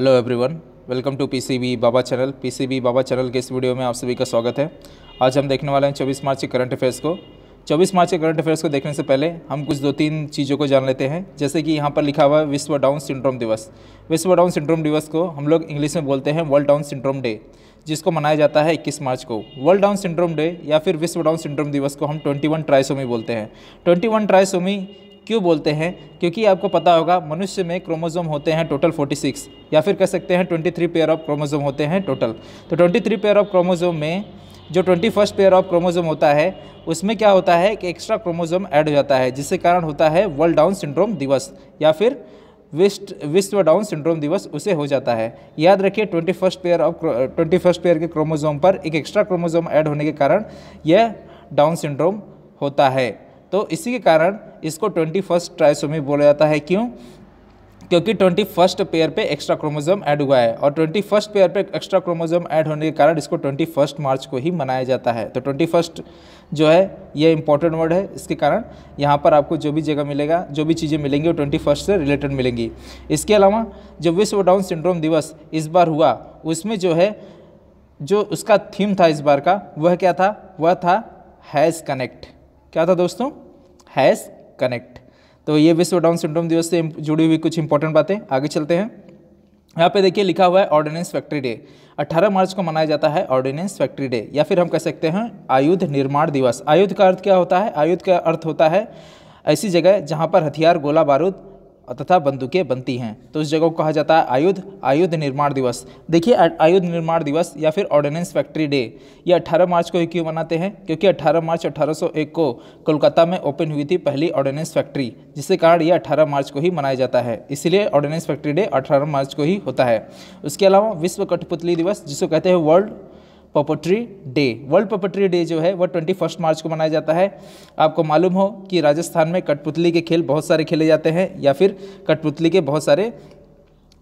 hello everyone welcome to PCB baba channel PCB baba channel के इस video में आप सभी का स्वागत है आज हम देखने वाले हैं 24 मार्च के करंट अफेयर्स को 24 मार्च के करंट अफेयर्स को देखने से पहले हम कुछ दो तीन चीज़ों को जान लेते हैं जैसे कि यहाँ पर लिखा हुआ है विश्व डाउन सिंड्रोम दिवस विश्व डाउन सिंड्रोम दिवस को हम लोग इंग्लिश में बोलते हैं वर्ल्ड डाउन सिंड्रोम डे जिसको मनाया जाता है 21 मार्च को वर्ल्ड डाउन सिंड्रोम डे या फिर विश्व डाउन सिंड्रोम दिवस को हम 21 ट्राइसोमी बोलते हैं 21 ट्राइसोमी क्यों बोलते हैं क्योंकि आपको पता होगा मनुष्य में क्रोमोजोम होते हैं टोटल 46 या फिर कह सकते हैं 23 पेयर ऑफ क्रोमोजोम होते हैं टोटल तो 23 पेयर ऑफ क्रोमोजोम में जो twenty first pair of chromosome होता है उसमें क्या होता है कि एक्स्ट्रा क्रोमोजोम ऐड हो जाता है जिसके कारण होता है वर्ल्ड डाउन सिंड्रोम दिवस या फिर विस्ट विश्व डाउन सिंड्रोम दिवस उसे हो जाता है याद रखिए twenty first pair of twenty first pair के क्रोमोजोम पर एक एक्स्ट्रा क्रोमोजोम ऐड होने के कारण यह डाउन सिंड्रोम होता है तो इसी के कारण इसको ट्वेंटी फर्स्ट ट्राइसोमी बोला जाता है क्यों क्योंकि ट्वेंटी फर्स्ट पेयर पे एक्स्ट्रा क्रोमोजोम ऐड हुआ है और ट्वेंटी फर्स्ट पेयर पे एक्स्ट्रा क्रोमोजोम ऐड होने के कारण इसको ट्वेंटी फर्स्ट मार्च को ही मनाया जाता है तो ट्वेंटी फर्स्ट जो है ये इंपॉर्टेंट वर्ड है इसके कारण यहाँ पर आपको जो भी जगह मिलेगा जो भी चीज़ें मिलेंगी वो ट्वेंटी फर्स्ट से रिलेटेड मिलेंगी इसके अलावा जो विश्व डाउन सिंड्रोम दिवस इस बार हुआ उसमें जो है जो उसका थीम था इस बार का वह क्या था वह था हैज़ कनेक्ट क्या था दोस्तों हैज़ कनेक्ट तो ये विश्व डाउन सिंड्रोम दिवस से जुड़ी हुई कुछ इंपॉर्टेंट बातें आगे चलते हैं यहाँ पे देखिए लिखा हुआ है ऑर्डिनेंस फैक्ट्री डे 18 मार्च को मनाया जाता है ऑर्डिनेंस फैक्ट्री डे या फिर हम कह सकते हैं आयुध निर्माण दिवस आयुध का अर्थ क्या होता है आयुध का अर्थ होता है ऐसी जगह जहाँ पर हथियार गोला बारूद तथा बंदूकें बनती हैं तो उस जगह को कहा जाता है आयुध आयुध निर्माण दिवस देखिए आयुध निर्माण दिवस या फिर ऑर्डिनेंस फैक्ट्री डे ये 18 मार्च को ही क्यों मनाते हैं क्योंकि 18 मार्च 1801 को कोलकाता में ओपन हुई थी पहली ऑर्डिनेंस फैक्ट्री जिसके कारण ये 18 मार्च को ही मनाया जाता है इसलिए ऑर्डिनेंस फैक्ट्री डे अठारह मार्च को ही होता है उसके अलावा विश्व कठपुतली दिवस जिसको कहते हैं world puppetry day world puppetry day जो है वह ट्वेंटी फर्स्ट मार्च को मनाया जाता है आपको मालूम हो कि राजस्थान में कठपुतली के खेल बहुत सारे खेले जाते हैं या फिर कठपुतली के बहुत सारे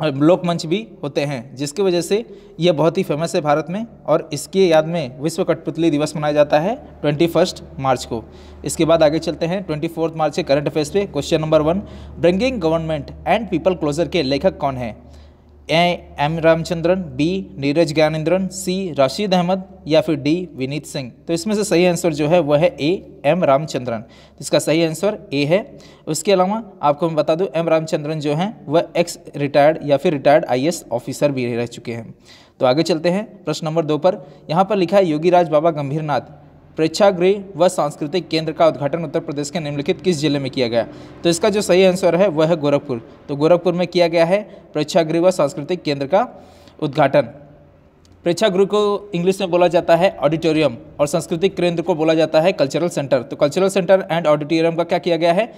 लोकमंच भी होते हैं जिसकी वजह से यह बहुत ही फेमस है भारत में और इसके याद में विश्व कठपुतली दिवस मनाया जाता है ट्वेंटी फर्स्ट मार्च को इसके बाद आगे चलते हैं ट्वेंटी फोर्थ मार्च के करंट अफेयर्स पे question number one bringing government and people closer के लेखक कौन है A M Ramachandran B Neeraj Gyanendran C Rashid Ahmed या फिर डी विनीत सिंह तो इसमें से सही आंसर जो है वह है ए एम रामचंद्रन इसका सही आंसर ए है उसके अलावा आपको मैं बता दूं एम रामचंद्रन जो हैं वह एक्स रिटायर्ड या फिर रिटायर्ड आईएएस ऑफिसर भी रह चुके हैं तो आगे चलते हैं प्रश्न नंबर दो पर यहाँ पर लिखा है योगी राज बाबा गंभीरनाथ प्रेक्षागृह व सांस्कृतिक केंद्र का उद्घाटन उत्तर प्रदेश के निम्नलिखित किस जिले में किया गया तो इसका जो सही आंसर है वह है गोरखपुर तो गोरखपुर में किया गया है प्रेक्षागृह व सांस्कृतिक केंद्र का उद्घाटन प्रेक्षागृह को इंग्लिश में बोला जाता है ऑडिटोरियम और सांस्कृतिक केंद्र को बोला जाता है कल्चरल सेंटर तो कल्चरल सेंटर एंड ऑडिटोरियम का क्या किया गया है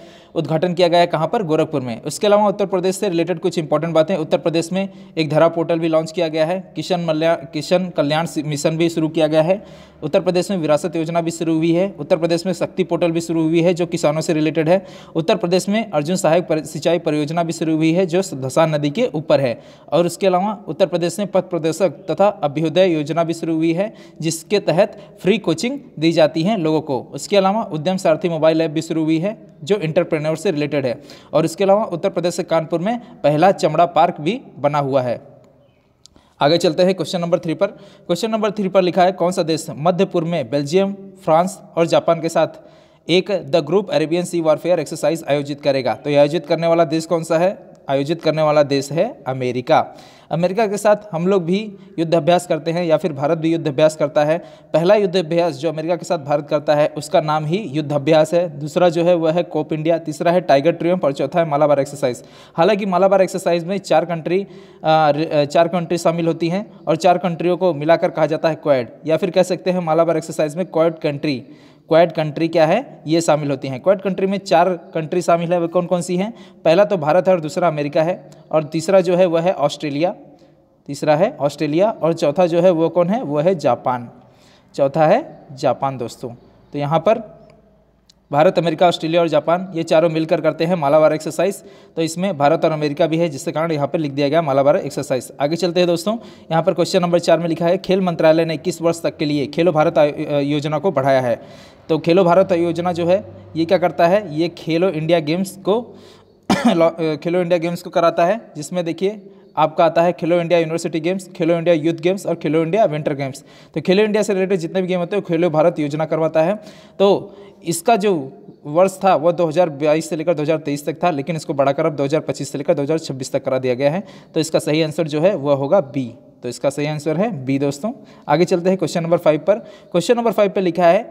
उद्घाटन किया गया है कहाँ पर गोरखपुर में उसके अलावा उत्तर प्रदेश से रिलेटेड कुछ इंपॉर्टेंट बातें उत्तर प्रदेश में एक धरा पोर्टल भी लॉन्च किया गया है किशन मल्या किशन कल्याण मिशन भी शुरू किया गया है उत्तर प्रदेश में विरासत योजना भी शुरू हुई है उत्तर प्रदेश में शक्ति पोर्टल भी शुरू हुई है जो किसानों से रिलेटेड है उत्तर प्रदेश में अर्जुन सहायक पर, सिंचाई परियोजना भी शुरू हुई है जो धसान नदी के ऊपर है और उसके अलावा उत्तर प्रदेश में पथ प्रदर्शक तथा अभ्युदय योजना भी शुरू हुई है जिसके तहत फ्री कोचिंग दी जाती है लोगों को उसके अलावा उद्यम सारथी मोबाइल ऐप भी शुरू हुई है जो इंटरप्रेन्योर से रिलेटेड है और इसके अलावा उत्तर प्रदेश से कानपुर में पहला चमड़ा पार्क भी बना हुआ है आगे चलते हैं क्वेश्चन नंबर थ्री पर क्वेश्चन नंबर थ्री पर लिखा है कौन सा देश मध्य पूर्व में बेल्जियम फ्रांस और जापान के साथ एक the group Arabian Sea warfare exercise आयोजित करेगा तो यह आयोजित करने वाला देश कौन सा है आयोजित करने वाला देश है अमेरिका अमेरिका के साथ हम लोग भी युद्धाभ्यास करते हैं या फिर भारत भी युद्धाभ्यास करता है पहला युद्धाभ्यास जो अमेरिका के साथ भारत करता है उसका नाम ही युद्धाभ्यास है दूसरा जो है वह है कोप इंडिया तीसरा है टाइगर ट्रियम और चौथा है मालाबार एक्सरसाइज हालांकि मालाबार एक्सरसाइज में चार कंट्री चार कंट्री शामिल होती हैं और चार कंट्रियों को मिलाकर कहा जाता है क्वाड या फिर कह सकते हैं मालाबार एक्सरसाइज में क्वाड कंट्री क्वाड कंट्री क्या है ये शामिल होती हैं क्वाड कंट्री में चार कंट्री शामिल है वह कौन कौन सी हैं पहला तो भारत है और दूसरा अमेरिका है और तीसरा जो है वह है ऑस्ट्रेलिया तीसरा है ऑस्ट्रेलिया और चौथा जो है वो कौन है वो है जापान चौथा है जापान दोस्तों तो यहाँ पर भारत अमेरिका ऑस्ट्रेलिया और जापान ये चारों मिलकर करते हैं मालाबार एक्सरसाइज तो इसमें भारत और अमेरिका भी है जिसके कारण यहाँ पर लिख दिया गया मालाबार एक्सरसाइज आगे चलते हैं दोस्तों यहाँ पर क्वेश्चन नंबर चार में लिखा है खेल मंत्रालय ने इक्कीस वर्ष तक के लिए खेलो भारत योजना को बढ़ाया है तो खेलो भारत योजना जो है ये क्या करता है ये खेलो इंडिया गेम्स को खेलो इंडिया गेम्स को कराता है जिसमें देखिए आपका आता है Khelo India university games Khelo India youth games और खेलो इंडिया विंटर गेम्स तो खेलो इंडिया से रिलेटेड जितने भी गेम होते हैं खेलो भारत योजना करवाता है तो इसका जो वर्ष था वो 2022 से लेकर 2023 तक था लेकिन इसको बढ़ाकर अब 2025 से लेकर 2026 तक करा दिया गया है तो इसका सही आंसर जो है वह होगा बी तो इसका सही आंसर है बी दोस्तों आगे चलते हैं क्वेश्चन नंबर फाइव पर क्वेश्चन नंबर फाइव पर लिखा है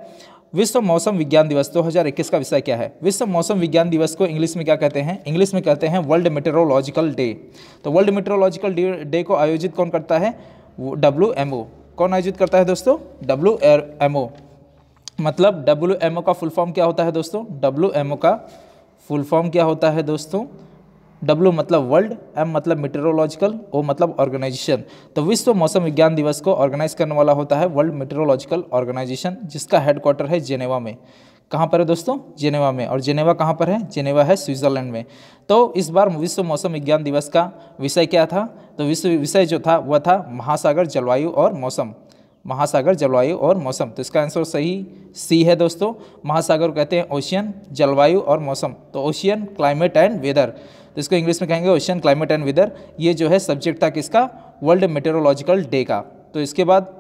विश्व मौसम विज्ञान दिवस 2021 का विषय क्या है विश्व मौसम विज्ञान दिवस को इंग्लिश में क्या कहते हैं इंग्लिश में कहते हैं वर्ल्ड मेट्रोलॉजिकल डे तो वर्ल्ड मेट्रोलॉजिकल डे को आयोजित कौन करता है डब्ल्यू कौन आयोजित करता है दोस्तों डब्ल्यू मतलब डब्ल्यू का फुल फॉर्म क्या होता है दोस्तों डब्ल्यू का फुल फॉर्म क्या होता है दोस्तों डब्ल्यू मतलब वर्ल्ड एम मतलब मेटेरोलॉजिकल ओ मतलब ऑर्गेनाइजेशन तो विश्व मौसम विज्ञान दिवस को ऑर्गेनाइज करने वाला होता है वर्ल्ड मेट्रोलॉजिकल ऑर्गेनाइजेशन जिसका हेडक्वार्टर है जेनेवा में कहाँ पर है दोस्तों जेनेवा में और जेनेवा कहाँ पर है जेनेवा है स्विट्ज़रलैंड में तो इस बार विश्व मौसम विज्ञान दिवस का विषय क्या था तो विश्व विषय जो था वह था महासागर जलवायु और मौसम महासागर जलवायु और मौसम तो इसका आंसर सही सी है दोस्तों महासागर कहते हैं ओशियन जलवायु और मौसम तो ओशियन क्लाइमेट एंड वेदर तो इसको इंग्लिश में कहेंगे ओशियन क्लाइमेट एंड वेदर ये जो है सब्जेक्ट था किसका वर्ल्ड मेटेरोलॉजिकल डे का तो इसके बाद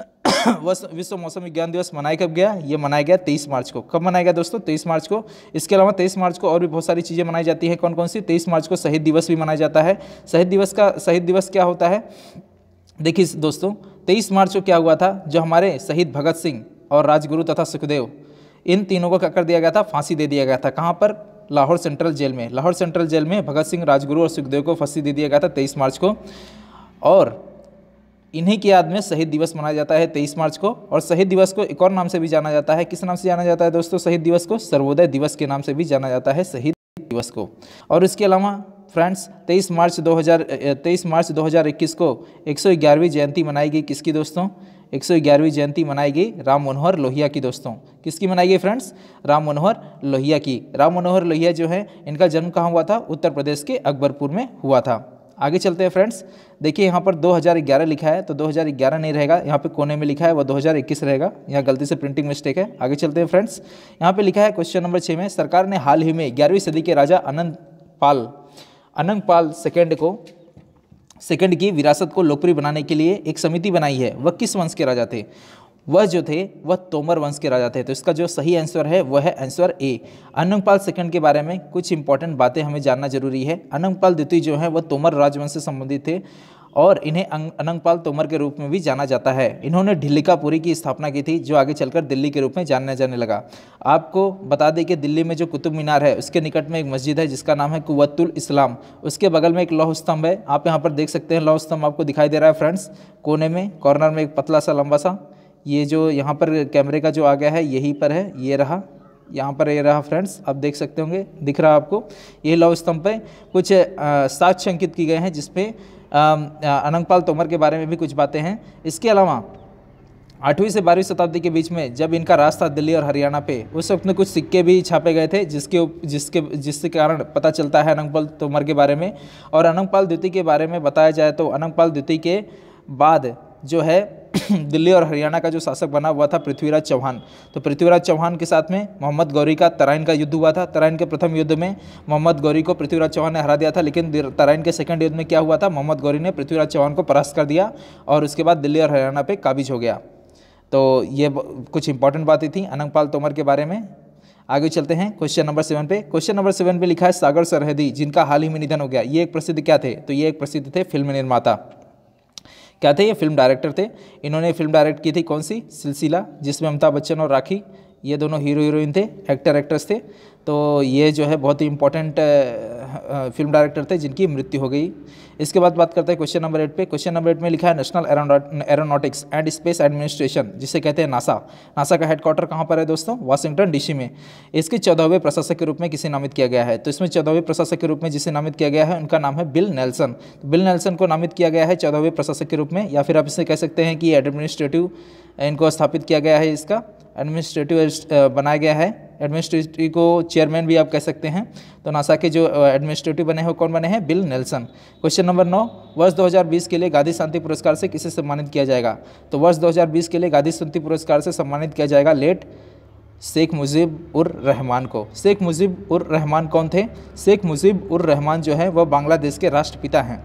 विश्व मौसम विज्ञान दिवस मनाया कब गया ये मनाया गया तेईस मार्च को कब मनाया गया दोस्तों तेईस मार्च को इसके अलावा तेईस मार्च को और भी बहुत सारी चीज़ें मनाई जाती हैं कौन कौन सी तेईस मार्च को शहीद दिवस भी मनाया जाता है शहीद दिवस का शहीद दिवस क्या होता है देखिए दोस्तों तेईस मार्च को क्या हुआ था जो हमारे शहीद भगत सिंह और राजगुरु तथा सुखदेव इन तीनों को क्या कर दिया गया था फांसी दे दिया गया था कहाँ पर लाहौर सेंट्रल जेल में लाहौर सेंट्रल जेल में भगत सिंह राजगुरु और सुखदेव को फांसी दे दिया गया था तेईस मार्च को और इन्हीं की याद में शहीद दिवस मनाया जाता है तेईस मार्च को और शहीद दिवस को एक और नाम से भी जाना जाता है किस नाम से जाना जाता है दोस्तों शहीद दिवस को सर्वोदय दिवस के नाम से भी जाना जाता है शहीद दिवस को और इसके अलावा फ्रेंड्स 23 मार्च 2000 23 मार्च 2021 को 111वीं जयंती मनाई गई किसकी दोस्तों 111वीं जयंती मनाई गई राम मनोहर लोहिया की दोस्तों किसकी मनाई गई फ्रेंड्स राम मनोहर लोहिया की राम मनोहर लोहिया जो है इनका जन्म कहाँ हुआ था उत्तर प्रदेश के अकबरपुर में हुआ था आगे चलते हैं फ्रेंड्स देखिए यहाँ पर 2011 लिखा है तो 2011 नहीं रहेगा यहाँ पे कोने में लिखा है वो 2021 रहेगा यहाँ गलती से प्रिंटिंग मिस्टेक है आगे चलते हैं फ्रेंड्स यहाँ पे लिखा है क्वेश्चन नंबर छः में सरकार ने हाल ही में ग्यारहवीं सदी के राजा अनंत पाल अनंग पाल सेकेंड को सेकेंड की विरासत को लोकप्रिय बनाने के लिए एक समिति बनाई है वह किस वंश के राजा थे वह जो थे वह तोमर वंश के राजा थे तो इसका जो सही आंसर है वह है आंसर ए अनंगपाल सेकंड के बारे में कुछ इंपॉर्टेंट बातें हमें जानना जरूरी है अनंगपाल द्वितीय जो है वह तोमर राजवंश से संबंधित थे और इन्हें अं-, अनंगपाल तोमर के रूप में भी जाना जाता है इन्होंने ढिल्लिकापुरी की स्थापना की थी जो आगे चलकर दिल्ली के रूप में जाना जाने लगा आपको बता दें कि दिल्ली में जो कुतुब मीनार है उसके निकट में एक मस्जिद है जिसका नाम है कुवतुल इस्लाम उसके बगल में एक लौह स्तंभ है आप यहाँ पर देख सकते हैं लौह स्तंभ आपको दिखाई दे रहा है फ्रेंड्स कोने में कॉर्नर में एक पतला सा लंबा सा ये जो यहाँ पर कैमरे का जो आ गया है यही पर है ये रहा यहाँ पर ये रहा फ्रेंड्स आप देख सकते होंगे दिख रहा आपको ये लौह स्तंभ पे कुछ साक्ष्य अंकित किए गए हैं जिसमें अनंगपाल तोमर के बारे में भी कुछ बातें हैं इसके अलावा आठवीं से बारहवीं शताब्दी के बीच में जब इनका रास्ता दिल्ली और हरियाणा पे उस वक्त में कुछ सिक्के भी छापे गए थे जिसके जिसके जिसके कारण पता चलता है अनंगपाल तोमर के बारे में और अनंगपाल द्वितीय के बारे में बताया जाए तो अनंगपाल द्वितीय के बाद जो है दिल्ली और हरियाणा का जो शासक बना हुआ था पृथ्वीराज चौहान तो पृथ्वीराज चौहान के साथ में मोहम्मद गौरी का तराइन का युद्ध हुआ था तराइन के प्रथम युद्ध में मोहम्मद गौरी को पृथ्वीराज चौहान ने हरा दिया था लेकिन तराइन के सेकंड युद्ध में क्या हुआ था मोहम्मद गौरी ने पृथ्वीराज चौहान को परास्त कर दिया और उसके बाद दिल्ली और हरियाणा पर काबिज हो गया तो ये कुछ इंपॉर्टेंट बातें थी अनंगपाल तोमर के बारे में आगे चलते हैं क्वेश्चन नंबर सेवन पे क्वेश्चन नंबर सेवन पे लिखा है सागर सरहदी जिनका हाल ही में निधन हो गया ये एक प्रसिद्ध क्या थे तो ये एक प्रसिद्ध थे फिल्म निर्माता क्या थे ये फिल्म डायरेक्टर थे इन्होंने फिल्म डायरेक्ट की थी कौन सी सिलसिला जिसमें अमिताभ बच्चन और राखी ये दोनों हीरो हीरोइन थे एक्टर एक्ट्रेस थे तो ये जो है बहुत ही इंपॉर्टेंट फिल्म डायरेक्टर थे जिनकी मृत्यु हो गई इसके बाद बात करते हैं क्वेश्चन नंबर एट पे क्वेश्चन नंबर एट में लिखा है national aeronautics and space administration जिसे कहते हैं नासा नासा का हेडक्वार्टर कहाँ पर है दोस्तों वाशिंगटन डीसी में इसके चौदहवें प्रशासक के रूप में किसे नामित किया गया है तो इसमें चौदहवें प्रशासक के रूप में जिसे नामित किया गया है उनका नाम है बिल नेल्सन तो बिल नेल्सन को नामित किया गया है चौदहवें प्रशासक के रूप में या फिर आप इसे कह सकते हैं कि एडमिनिस्ट्रेटिव इनको स्थापित किया गया है इसका एडमिनिस्ट्रेटिव uh, बनाया गया है एडमिनिस्ट्रेटिव को चेयरमैन भी आप कह सकते हैं तो नासा के जो एडमिनिस्ट्रेटिव uh, बने हैं कौन बने हैं बिल नेल्सन क्वेश्चन नंबर नौ वर्ष 2020 के लिए गांधी शांति पुरस्कार से किसे सम्मानित किया जाएगा तो वर्ष 2020 के लिए गांधी शांति पुरस्कार से सम्मानित किया जाएगा लेट शेख मुजीब उर रहमान को शेख मुजीब उर रहमान कौन थे शेख मुजीब उर रहमान जो है वह बांग्लादेश के राष्ट्रपिता हैं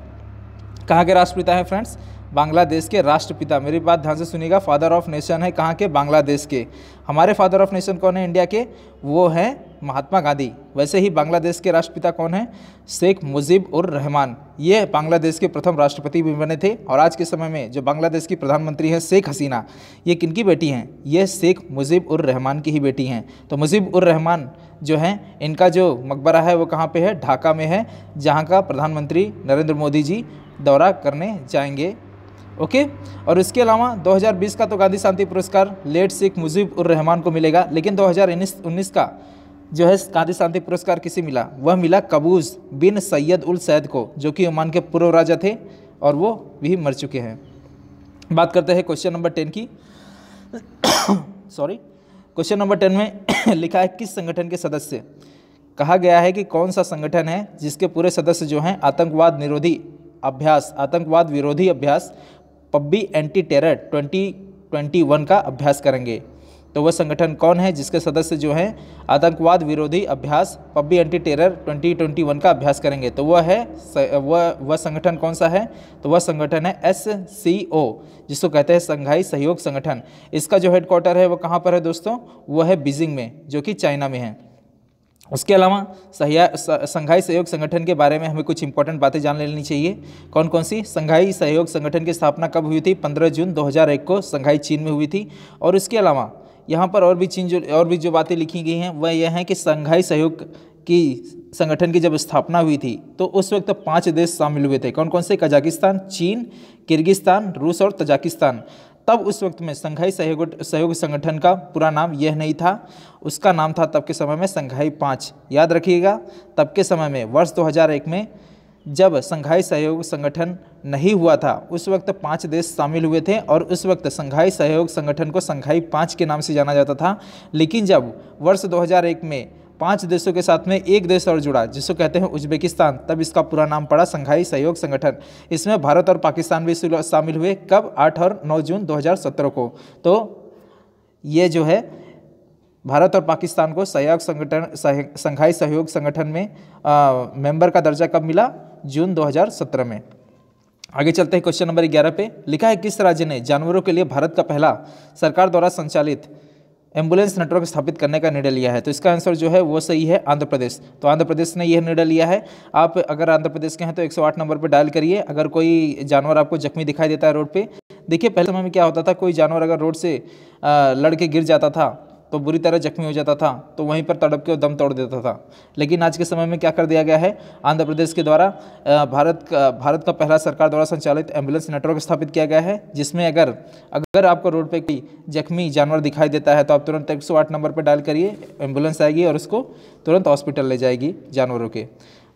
कहाँ के राष्ट्रपिता हैं फ्रेंड्स बांग्लादेश के राष्ट्रपिता मेरी बात ध्यान से सुनिएगा फादर ऑफ नेशन है कहाँ के बांग्लादेश के हमारे फादर ऑफ नेशन कौन है इंडिया के वो हैं महात्मा गांधी वैसे ही बांग्लादेश के राष्ट्रपिता कौन हैं शेख मुजीब उर रहमान ये बांग्लादेश के प्रथम राष्ट्रपति भी बने थे और आज के समय में जो बांग्लादेश की प्रधानमंत्री हैं शेख हसीना ये किन की बेटी हैं ये शेख मुजीब उर रहमान की ही बेटी हैं तो मुजीब उर रहमान जो हैं इनका जो मकबरा है वो कहाँ पर है ढाका में है जहाँ का प्रधानमंत्री नरेंद्र मोदी जी दौरा करने जाएंगे ओके और इसके अलावा 2020 का तो गांधी शांति पुरस्कार लेट शेख मुजीब उर रहमान को मिलेगा लेकिन 2019 का जो है गांधी शांति पुरस्कार किसे मिला वह मिला कबूज बिन सैयद उल सैद को जो कि ओमान के पूर्व राजा थे और वो भी मर चुके हैं बात करते हैं क्वेश्चन नंबर टेन की सॉरी क्वेश्चन नंबर टेन में लिखा है किस संगठन के सदस्य कहा गया है कि कौन सा संगठन है जिसके पूरे सदस्य जो हैं आतंकवाद निरोधी अभ्यास आतंकवाद विरोधी अभ्यास Pabbi anti terror twenty twenty one का अभ्यास करेंगे तो वह संगठन कौन है जिसके सदस्य जो हैं आतंकवाद विरोधी अभ्यास पब्बी एंटी टेरर 2021 का अभ्यास करेंगे तो वह है वह वह संगठन कौन सा है तो वह संगठन है एस सी ओ जिसको कहते हैं संघाई सहयोग संगठन इसका जो हेडक्वार्टर है वह कहाँ पर है दोस्तों वह है बीजिंग में जो कि चाइना में है उसके अलावा सहया संघाई सहयोग संगठन के बारे में हमें कुछ इंपॉर्टेंट बातें जान लेनी चाहिए कौन कौन सी संघाई सहयोग संगठन की स्थापना कब हुई थी 15 जून 2001 को संघाई चीन में हुई थी और उसके अलावा यहाँ पर और भी चीन जो और भी जो बातें लिखी गई हैं वह यह हैं कि संघाई सहयोग की संगठन की जब स्थापना हुई थी तो उस वक्त पाँच देश शामिल हुए थे कौन कौन से कजाकिस्तान चीन किर्गिस्तान रूस और तजाकिस्तान तब उस वक्त में संघाई सहयोग सहयोग संगठन का पूरा नाम यह नहीं था उसका नाम था तब के समय में संघाई पाँच याद रखिएगा तब के समय में वर्ष 2001 में जब संघाई सहयोग संगठन नहीं हुआ था उस वक्त पांच देश शामिल हुए थे और उस वक्त संघाई सहयोग संगठन को संघाई पाँच के नाम से जाना जाता था लेकिन जब वर्ष 2001 में पांच देशों के साथ में एक देश और जुड़ा जिसको कहते हैं उज्बेकिस्तान तब इसका पूरा नाम पड़ा संघाई सहयोग संगठन इसमें भारत और पाकिस्तान भी शामिल हुए कब आठ और नौ जून दो को तो ये जो है भारत और पाकिस्तान को सहयोग संगठन संघाई सहयोग संगठन में आ, मेंबर का दर्जा कब मिला जून 2017 में आगे चलते हैं क्वेश्चन नंबर ग्यारह पे लिखा है किस राज्य ने जानवरों के लिए भारत का पहला सरकार द्वारा संचालित एम्बुलेंस नेटवर्क स्थापित करने का निर्णय लिया है तो इसका आंसर जो है वो सही है आंध्र प्रदेश तो आंध्र प्रदेश ने यह निर्णय लिया है आप अगर आंध्र प्रदेश के हैं तो 108 नंबर पर डायल करिए अगर कोई जानवर आपको जख्मी दिखाई देता है रोड पर देखिए पहले समय में क्या होता था कोई जानवर अगर रोड से लड़के गिर जाता था तो बुरी तरह जख्मी हो जाता था तो वहीं पर तड़प के दम तोड़ देता था लेकिन आज के समय में क्या कर दिया गया है आंध्र प्रदेश के द्वारा भारत का भारत का पहला सरकार द्वारा संचालित एम्बुलेंस नेटवर्क स्थापित किया गया है जिसमें अगर अगर आपको रोड पर कोई जख्मी जानवर दिखाई देता है तो आप तुरंत एक नंबर पर डायल करिए एम्बुलेंस आएगी और उसको तुरंत हॉस्पिटल ले जाएगी जानवरों के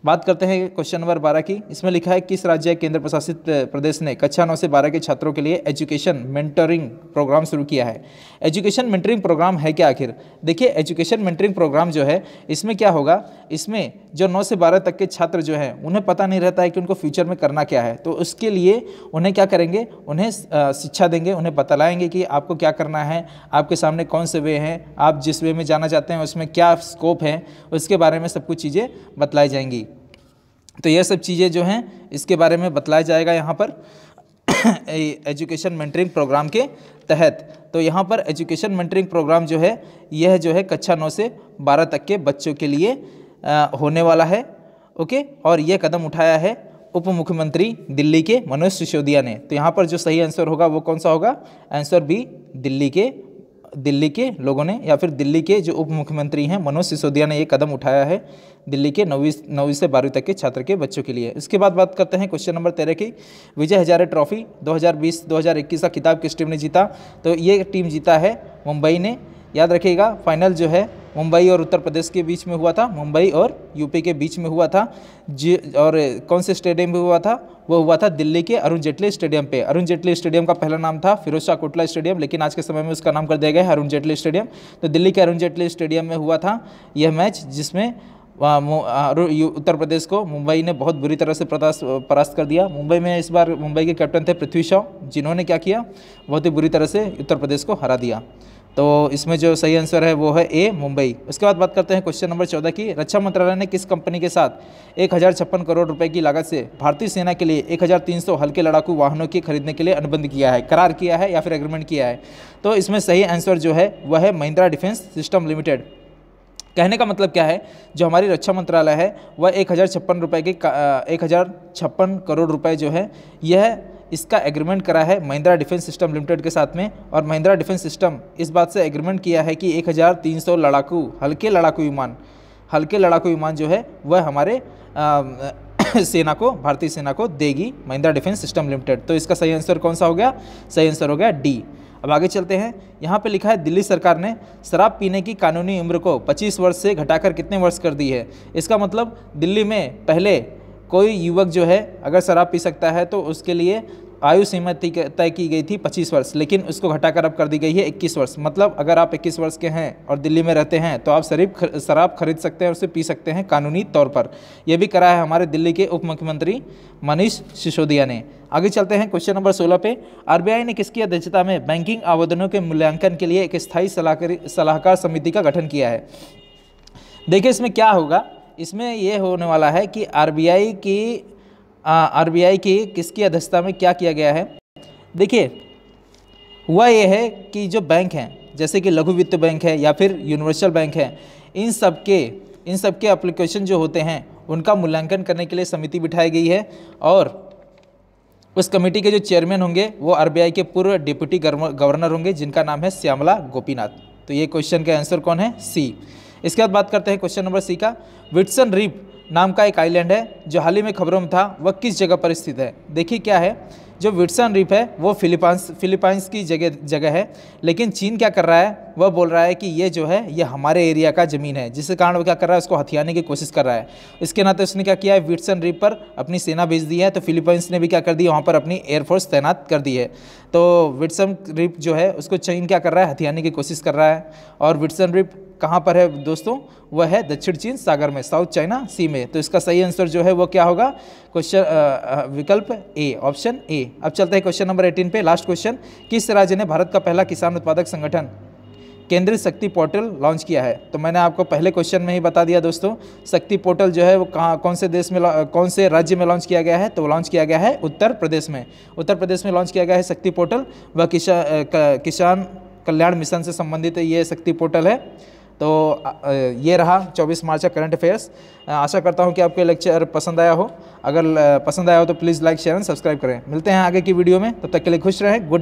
बात करते हैं क्वेश्चन नंबर बारह की इसमें लिखा है किस राज्य केंद्र प्रशासित प्रदेश ने कक्षा नौ से बारह के छात्रों के लिए एजुकेशन मेंटरिंग प्रोग्राम शुरू किया है एजुकेशन मेंटरिंग प्रोग्राम है क्या आखिर देखिए एजुकेशन मेंटरिंग प्रोग्राम जो है इसमें क्या होगा इसमें जो नौ से बारह तक के छात्र जो हैं उन्हें पता नहीं रहता है कि उनको फ्यूचर में करना क्या है तो उसके लिए उन्हें क्या करेंगे उन्हें शिक्षा देंगे उन्हें बतलाएँगे कि आपको क्या करना है आपके सामने कौन से वे हैं आप जिस वे में जाना चाहते हैं उसमें क्या स्कोप है उसके बारे में सब कुछ चीज़ें बतलाई जाएंगी तो यह सब चीज़ें जो हैं इसके बारे में बतलाया जाएगा यहाँ पर एजुकेशन मेंटरिंग प्रोग्राम के तहत तो यहाँ पर एजुकेशन मेंटरिंग प्रोग्राम जो है यह जो है कक्षा नौ से बारह तक के बच्चों के लिए आ, होने वाला है ओके और यह कदम उठाया है उप मुख्यमंत्री दिल्ली के मनोज सिसोदिया ने तो यहाँ पर जो सही आंसर होगा वो कौन सा होगा आंसर बी दिल्ली के दिल्ली के लोगों ने या फिर दिल्ली के जो उप मुख्यमंत्री हैं मनोज सिसोदिया ने ये कदम उठाया है दिल्ली के नौवीं नौवीं से बारहवीं तक के छात्र के बच्चों के लिए इसके बाद बात करते हैं क्वेश्चन नंबर तेरह की विजय हजारे ट्रॉफी 2020-2021 का किताब किस टीम ने जीता तो ये टीम जीता है मुंबई ने याद रखिएगा फाइनल जो है मुंबई और उत्तर प्रदेश के बीच में हुआ था मुंबई और यूपी के बीच में हुआ था जी और कौन से स्टेडियम में हुआ था वो हुआ था दिल्ली के अरुण जेटली स्टेडियम पे अरुण जेटली स्टेडियम का पहला नाम था फिरोज शाह कोटला स्टेडियम लेकिन आज के समय में उसका नाम कर दिया गया है अरुण जेटली स्टेडियम तो दिल्ली के अरुण जेटली स्टेडियम में हुआ था यह मैच जिसमें उत्तर प्रदेश को मुंबई ने बहुत बुरी तरह से परास्त कर दिया मुंबई में इस बार मुंबई के कैप्टन थे पृथ्वी शाह जिन्होंने क्या किया बहुत ही बुरी तरह से उत्तर प्रदेश को हरा दिया तो इसमें जो सही आंसर है वो है ए मुंबई उसके बाद बात करते हैं क्वेश्चन नंबर चौदह की रक्षा मंत्रालय ने किस कंपनी के साथ एक करोड़ रुपए की लागत से भारतीय सेना के लिए 1300 हल्के लड़ाकू वाहनों की खरीदने के लिए अनुबंध किया है करार किया है या फिर एग्रीमेंट किया है तो इसमें सही आंसर जो है वह है महिंद्रा डिफेंस सिस्टम लिमिटेड कहने का मतलब क्या है जो हमारी रक्षा मंत्रालय है वह एक हज़ार छप्पन रुपये की एक हज़ार छप्पन करोड़ रुपए जो है यह इसका एग्रीमेंट करा है महिंद्रा डिफेंस सिस्टम लिमिटेड के साथ में और महिंद्रा डिफेंस सिस्टम इस बात से एग्रीमेंट किया है कि 1300 लड़ाकू हल्के लड़ाकू विमान हल्के लड़ाकू विमान जो है वह हमारे आ, सेना को भारतीय सेना को देगी महिंद्रा डिफेंस सिस्टम लिमिटेड तो इसका सही आंसर कौन सा हो गया सही आंसर हो गया डी अब आगे चलते हैं यहाँ पे लिखा है दिल्ली सरकार ने शराब पीने की कानूनी उम्र को 25 वर्ष से घटाकर कितने वर्ष कर दी है इसका मतलब दिल्ली में पहले कोई युवक जो है अगर शराब पी सकता है तो उसके लिए आयु सीमा तय की गई थी 25 वर्ष लेकिन उसको घटाकर अब कर दी गई है 21 वर्ष मतलब अगर आप 21 वर्ष के हैं और दिल्ली में रहते हैं तो आप शरीफ शराब खरीद सकते हैं और उसे पी सकते हैं कानूनी तौर पर यह भी करा है हमारे दिल्ली के उप मुख्यमंत्री मनीष सिसोदिया ने आगे चलते हैं क्वेश्चन नंबर 16 पे आरबीआई ने किसकी अध्यक्षता में बैंकिंग आवेदनों के मूल्यांकन के लिए एक स्थायी सलाहकार समिति का गठन किया है देखिए इसमें क्या होगा इसमें यह होने वाला है कि आरबीआई की आरबीआई की किसकी अध्यक्षता में क्या किया गया है देखिए हुआ यह है कि जो बैंक हैं जैसे कि लघु वित्त बैंक है या फिर यूनिवर्सल बैंक है इन सब के इन सब के एप्लीकेशन जो होते हैं उनका मूल्यांकन करने के लिए समिति बिठाई गई है और उस कमेटी के जो चेयरमैन होंगे वो आरबीआई के पूर्व डिप्टी गवर्नर होंगे जिनका नाम है श्यामला गोपीनाथ तो ये क्वेश्चन का आंसर कौन है सी इसके बाद बात करते हैं क्वेश्चन नंबर सी का विटसन रिप नाम का एक आइलैंड है जो हाल ही में खबरों में था वह किस जगह पर स्थित है देखिए क्या है जो विटसन रिप है वो फिलीपांस फिलिपाइंस की जगह जगह है लेकिन चीन क्या कर रहा है वह बोल रहा है कि ये जो है ये हमारे एरिया का ज़मीन है जिसके कारण वो क्या कर रहा है उसको हथियाने की कोशिश कर रहा है इसके नाते उसने क्या किया है विटसन रिप पर अपनी सेना भेज दी है तो फिलिपाइंस ने भी क्या कर दिया वहाँ पर अपनी एयरफोर्स तैनात कर दी है तो विटसन रिप जो है उसको चीन क्या कर रहा है हथियाने की कोशिश कर रहा है और विटसन रिप कहाँ पर है दोस्तों वह है दक्षिण चीन सागर में साउथ चाइना सी में तो इसका सही आंसर जो है वो क्या होगा क्वेश्चन विकल्प ए ऑप्शन ए अब चलते हैं क्वेश्चन नंबर एटीन पे लास्ट क्वेश्चन किस राज्य ने भारत का पहला किसान उत्पादक संगठन केंद्रीय शक्ति पोर्टल लॉन्च किया है तो मैंने आपको पहले क्वेश्चन में ही बता दिया दोस्तों शक्ति पोर्टल जो है वो कहाँ कौन से देश में कौन से राज्य में लॉन्च किया गया है तो लॉन्च किया गया है उत्तर प्रदेश में उत्तर प्रदेश में लॉन्च किया गया है शक्ति पोर्टल वह किसान कल्याण मिशन से संबंधित ये शक्ति पोर्टल है तो ये रहा 24 मार्च का करंट अफेयर्स आशा करता हूँ कि आपको लेक्चर पसंद आया हो अगर पसंद आया हो तो please like share and subscribe करें मिलते हैं आगे की वीडियो में तब तक के लिए खुश रहें गुड